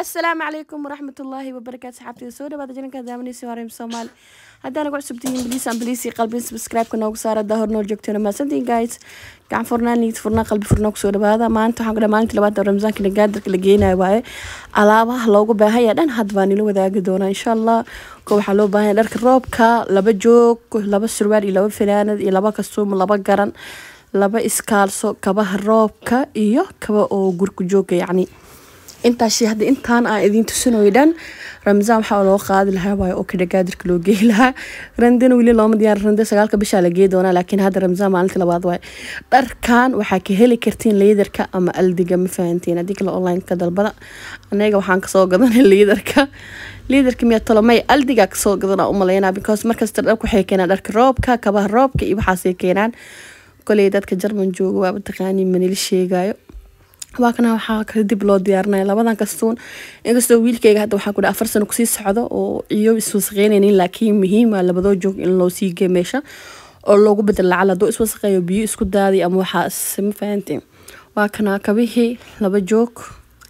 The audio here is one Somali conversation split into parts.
asalaamu calaykum waraxmat ullaahi wabarakaatu saxaabtida soo dhawaada jananka daamanaysa horeym soomaali haddaan nagu cusubtihiin bliis aan bliisi qalbin subscribe-ka noogu saara haddaa hor nool joogteena mahadsantiin guys gacan furnaan niyad furnaan qalbi furnaa kusoo dhawaada maanta waxaan ku dhamaalinta labaad oo ramsaanka nagaadarka la geenayo waaye alaabaha loogu baahanya dhan hadda baa nila wadaagi doonaa insha allah ko waxaa loo baahanya dharka roobka laba joog laba surwaal iyo laba fanaanad iyo laba kasuum laba garan laba iskaalso kabaha roobka iyo kaba oo gurka joogga yacni intaashay hadda intaan aan idiin tusinayo dhan ramazaan waxaa loo qaadi lahaa waayo oo kadhagaadirka loo geey lahaa randana weli looma diyaar randa sagaalka bishaa la gee doonaa laakiin hadda ramazaan maalinta labaad waayo dharkan waxaa ka heli kartiin liidarka ama aldiga ma fahantiin haddii kale online dalbada anaga waxaan kasoo gadanay liidarka liidarka miyaa tolo aldiga kasoo gadanaa u because markasta dharka waxay keenaan dharka roobka kabaha roobka iyo waxaasay keenaan koley dadka jarman jooga waaba taqaanii manila sheegayo waa kana waxaa ka dib loo diyaarinaya labadan kastuun inkastoo wiilkeyga hadda waxaa kudhi afar sano kusii socdo oo iyo iswasaqeynaynin laakiin muhiima ah labadoo joog in loo sii gee meesha oo loogu bedel lacal hadduu iswasaqeeyo biyo isku daadi ama waxaas ma waa kana kabihii laba joog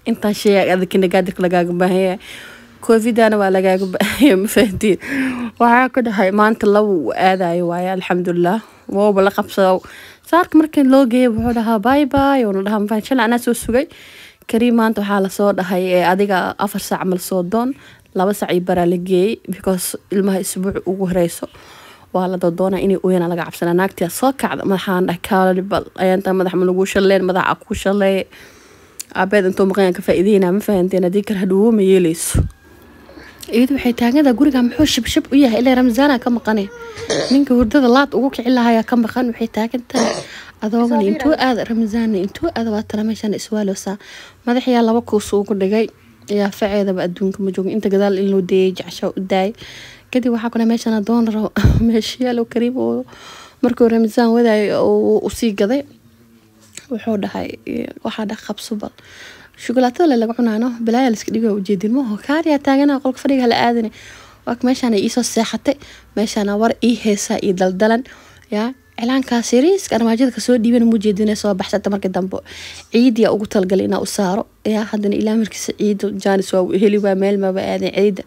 intaan sheeya adakina lagaaga baahan covidana waa lagaaga baahaya mafahantiin waxaa ku dhahay maanta laba uu aadayo waaye alxamdulilah wooba la qabsado saarka markii loo geeya wuxuu dhahaa bay bay oona dhahaa mafaan anaa soo sugay kariim maanta waxaa lasoo dhahay ee adiga afar saac mal soo doon laba sac iyo baraa la geeyey because ilmaha isbuuc ugu horeyso waa la dodoonaa inay oyana laga cabsanaa naagtiyaa soo kacda madaxaan dhah kaalibal ayaanta madax ma lagu shalleen madaxa ku shaleeye abeed intuu maqayan ka faa'iideynaa ma fahanteen haddii kale hadhuwo ma yeeleyso iyadu waxay taagada guriga muxuu shibshib u yahay ilaa ramzaana ka maqane ninka hurdada laad ugu kici lahayaa ka maqan waxay taagantahay adoogana intuu aada ramzaanna intuu aada waatana meeshaan iswaaloosaa madaxyaa laba kuus ugu dhigay yaa faceedaba adduunka ma joogo inta gadaal in loo deeyay jecshaa u daayay kadib waxaa kuna meeshaan adoonara meeshayaalo kariim oo markuu ramzaan wadaayo usii gaday wuxuu dhahay waxaa dhaqabso bal shukulaatada laga cunaano balaayaa la iska dhigo ujeedin maho kaariyaa taagana qolka fadhiga la aadane waak meeshaana iisoo seexatay meeshaana war ii heesaa ii daldalan yaa cilaankaas yariiska armaajada kasoo dhiiban muujeedina soo baxsata marka dambe ciidiyaa ugu talgalay inaa u saaro yaa haddana ilaa markiisa ciida jaanis waa heli waa meel maba aadan ciida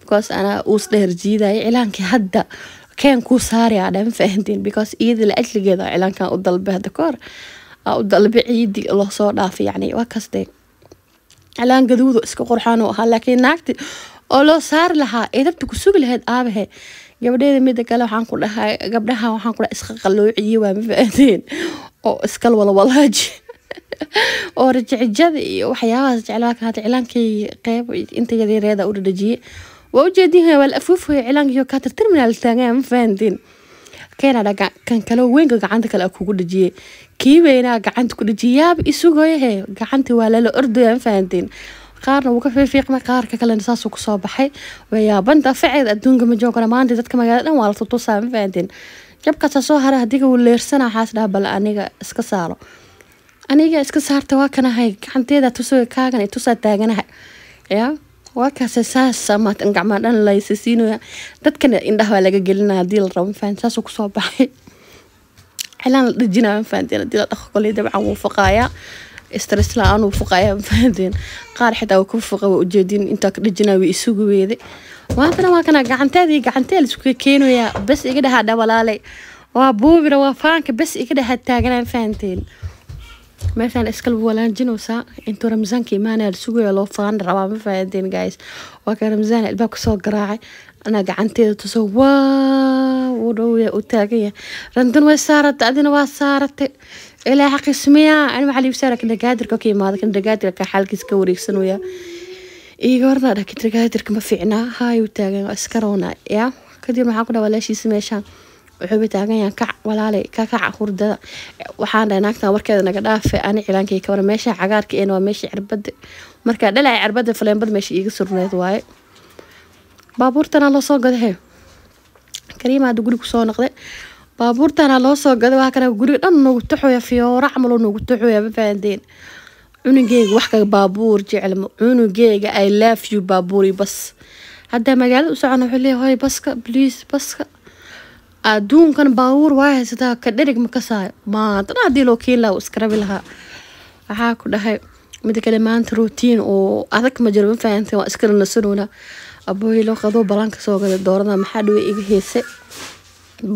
because anaa uus dheer jiidaya cilaankii hadda keen kuu saarayaa dha ma fahantiin because iyada la ajligeeda cilaankan u dalbe hadda kahor aa u dalbe ciidii loo soo dhaafay yacni waa kaas dee calaan gaduudo iska qorxaan ahaa laakiin naagti oo loo saari lahaa ee dabta ku sugi lahayd aabahe gabadheeda mida kale waxaan ku dhahay gabdhaha waxaan ku dhahay iska qaloociye waa mafaadeen oo iskal walawalaaji oo rajcijada iyo waxyaabahaas jeclaanka hada cilaankay qeyb inta yadeereeda u dhadhajiyey waa ujeedin waa la afuufhaya cilaankiyo kaatar terminaal taagaa ma fahanteen Canada kan kale weynka gacanta kale kugu dhajiyay kiibayna gacanta ku dhajiyay yaab isugoyahe gacanta waa lala ordaya ma qaarna wuu ka fiifiiqmay qaarka kalena saasuu kusoo baxay wayaabanta faceed adduunka ma joogana maanta dadka magaala dhan waa la tutusaa ma fahantiin soo hara hadiga wuu leersana waxaas dhaha bal aniga iska saaro aniga iska saarta waa kanahay gacanteeda tusaga kaagan tusaa taaganahay yaa waa kaase saasa maatan gacmaa dhan laysasiinaya dadkana indhaha waa laga gelinaya hadii la rabo mafaan saasuu kusoo baxay cilaan la dhajinaya mafahanteen hadii la dhaqo koley dabcan wuu faqaayaa stress la-aan wuu faqaayaa qaar xitaa waa ku faqa waa ujeedin intaa ka dhajinaya way isugu weeday maantana waa kana gacanteedii gacantee laisuga keenayaa bes iga dhahaa dhabalaale waa buubira waa faanka bes iga dhahaa taagana mafahanteen meeshaan iskal walaanjinaysaa intuu ramsaanka imaanaya sugaya loo faana rabaa ma faahadeen guys waa kan ramsaan albaabka soo garaacay anaa gacanteeda tuso waa u dhowya u taaganya randan way saaratay adina waa saaratay ilaa xaqiismiyaa ani waxaa liibsaara kan dhagaadirka ka imaaday kan dhagaadirka xaalkiisa ka wareegsanaya iga horna dhakin dhagaadirka ma fiicnaa haay u taagan iska roona kadib maxaan ku dhawaa leeshiisa meeshaan wuxuuba taagan kac walaaley ka kaca hurdada waxaan dhahay naagtan warkeeda naga dhaafe ani cilaankii kawara meesha cagaarka een waa meesha cirbada markaa dhalaya cirbada faleembad meesha iiga surneed waaye baabuurtana loo gadahe kariimaada guri kusoo noqde baabuurtana loo gada waa kana guriga dhan noogu taxoya fiyoora camaloo noogu taxoya ma fahandeen wax kaga baabuur jecelmo cunugeyga i love you baabuuri bas haddaa magaalada u socona wuxuu leeyahay hoy baska bliis baska aduunkan baabuur waa haysataa ka dhereg ma kasaayo maantana haddii loo keeni laha iska rabi lahaa waxaa ku dhahay mida kale maanta ruutiin oo adag ma jiro ma fahamtay waa iska lanasanoona abooyi loo qadoo balanka soo gada doorada maxaa dhawe iga heese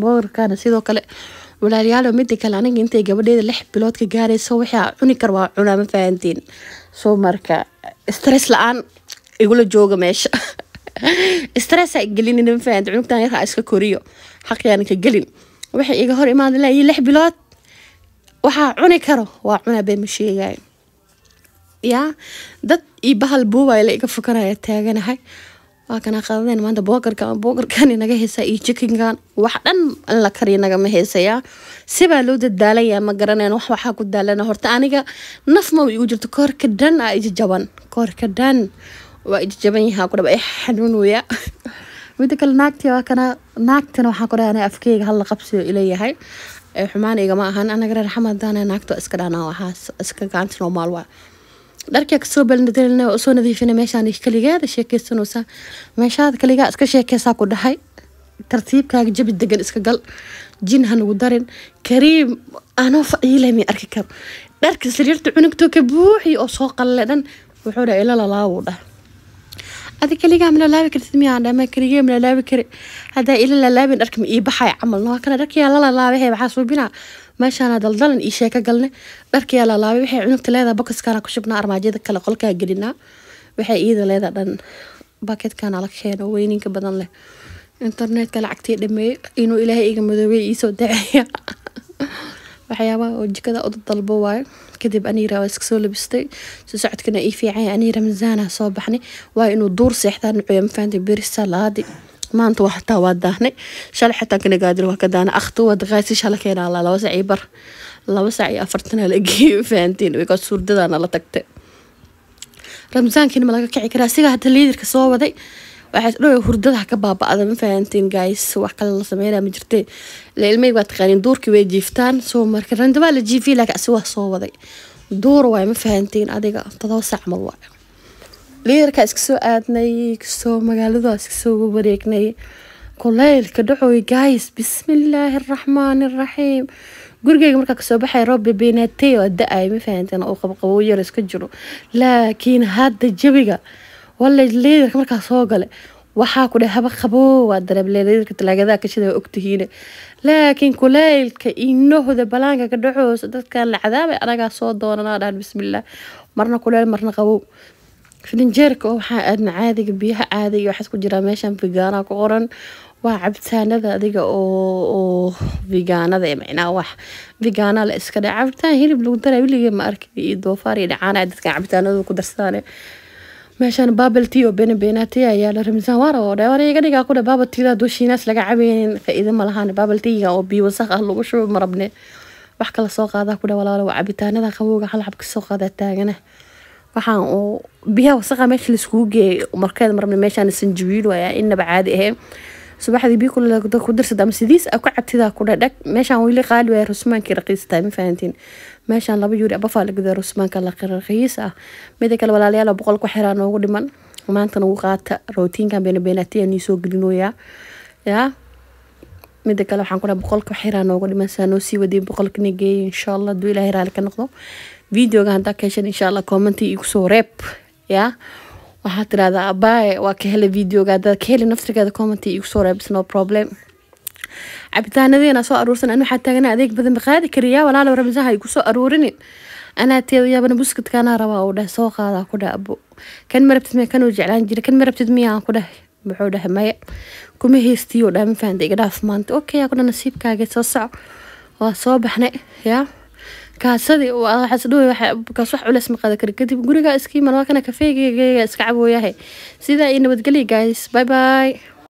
boorkana sidoo kale walaalayaalo mida kale aniga intay gabadheeda lix bilood gaarayso waxaa cuni kar waa cunaa ma fahantiin soo marka stress la-aan igula jooga meesha stressa gelinin ma fahanti cunugtan yaraa iska koriyo xaqiyaanan ka gelin waxay iga hor imaada laayi lix bilood waxaa cuni karo waa cunaabay ma sheegay yaa dad io bahal buubay la iga fukanaya taaganahay waa kana qadaden maanta boogarkan boogarkan naga heesaa iyo jikinkan wax dhan la kariya nagama heesayaa sibaa loo dadaalaya ma garanayn wax waxaa ku daalana horta aniga naf ma igu jirto koorka dhan aa ijajaban koorka dhan waa ijajaban yahaa kudhaba xanuun weya mida kale naagti waa kana naagtana waxaan ku dhahay ana afkeyga halla qabsiyo ilayahay xumaan igama ahan anaga reer xamadan naagto iska dhaana waxaa iska gacanta normaal waa dharkaa kasoo baldalinay usoo nadiifina meeshaan kaligeeda sheekeysanaysaa meeshaada kaligaa iska sheekeysaa ku dhahay tartiibkaaga jabi degan iska gal jin hanagu darin kariim anoo faciilami arki karo dharka sariirta cunugtoo ka buuxi oo soo qalle dhan wuxuu dhaha ila lalaawuu dhah adi kaligaa ma lalaabi kartid miyaa ma keligee ma lalaabi kari haddaa ila lalaabin dharka ma ii baxay camal noo kale dharkayaa la lalaabay hee waxaa suubinaa meeshaana daldalan ii sheeka galne dharkayaa lalaabay waxay cunugta leedaa bokaskaana ku shubnaa armaajada kale qolkaa gelinaa waxay iida leedaa dhan baaketkaana la keeno weyninka badan leh internetka lacagtii dhameeyey inuu ilaahay iga madoobay iisoo daceeya waxyaabaha oo jikada uda dalbo waayo kadib aniira waa iska soo labistay soo socodkana ii fiicanya aniira misaana soo baxnay waayo inuu duur seexdaa nucuya mafaanta beri salaadi maanta waa hataa waa daahnay shalay xataa kana gaadin waa ka daana akhtu waa daqaasi shala keenaa laba sac bar laba sac iyo afartanaa la geeyay fahantiin waykaa suurdadaana la tagtay ramsaankiina ma laga kici karaa asigaa hata liidarka soo waday waxaasdhow hurdada ka baaba-da ma fahanteen guys aadnay kasoo wareegnay kulaylka dhacoy guys bismillaahi raxmaan raxiim gurigeyga markaa kasoo baxay roobbi benatey oo da-ay ma fahanteen oo qabqabo yar iska jiro laakiin hadda jabiga walaledarka markaa soo gale waxaa ku dhe haba qaboo waa dareebleedarka talaagadaha kashida ogtihiine laakiin kulaylka inahooda balaanka ka dhacoosa dadkan la cadaabay anagaa soo doonanaa dhahan bismillaah marna kuleyl marna qabow filinjeerka oo waxaa aadna caadiga biyaha caadiga waxaas ku jiraa meeshan figaana ku qoran waa cabitaanada adiga oo figaanada ee macnaa wax figaana la iska dhe cabitaan hilib lagu daraa wiligeed ma arki iyo doofaar iyo dhacaana dadkan cabitaanadu ku darsadaan meeshaan baabalti oo bene beenaati ayaa la ramsaan waar oo dha dhigaa ku dha baabaltida dushiinaas laga cabaynin faa'iido ma lahaan baabaltiga oo biyo wasakh ah lagu shubo marabne wax kala soo qaada ku dha cabitaanada qabowga hal xab ka soo qaadaa taagana waxaan oo biyaha wasakha meesha laiskugu geeyay markeed marabne meeshaan sanjabiil waayaa innaba caadi ahee subaxdii biyo kulada ku dirsad ama sidiis a ku cabtidaa ku dhadhag meeshaan weli qaali waaya rusmaankii raqiis ma fahantiin meeshaan laba yuuri abafaa la gudaa rusmaanka la raqiis ah mida kale walaalayaal boqol ku xiraa noogu dhiman maanta nagu qaata rootiinkan beenabeenatiya nii soo gelinoyaa yaa mida kale waxaan ku boqolka xiraa noogu dhiman saa noo sii wadiin boqolka nageeya insha allah hadduu ilaahay raali ka noqdo videoga haddaa ka insha allah commenti igu reeb yaa waxaa tirahdaa abae waa ka hela videoga hadaad ka heli naftigeeda comment igu soo reebis no problem cabitaanadeena soo aruursan an waxaa taagana adeeg badan baqaadi kariya walaalo ramisaha igu soo aruurinin anaa teedayaabana buskadkaanaa rabaa uu dheh soo qaadaa ku dheh abo kan marabtid maya kanuu jeclaan jira kan marabtid miyaan ku dheh muxuu dhahay maya kuma heestiyo dhaa ma fahanta iga dhaaf maanta okay yaa ku nasiibkaaga soo soco waa soo baxnay yaa kaasadii kaasadi kaas wax culeys ma qaada kari kadib gurigaa iska iman waa kana kafeeygayga iska cabooyahay sidaa iyo nabadgelya guys bye bye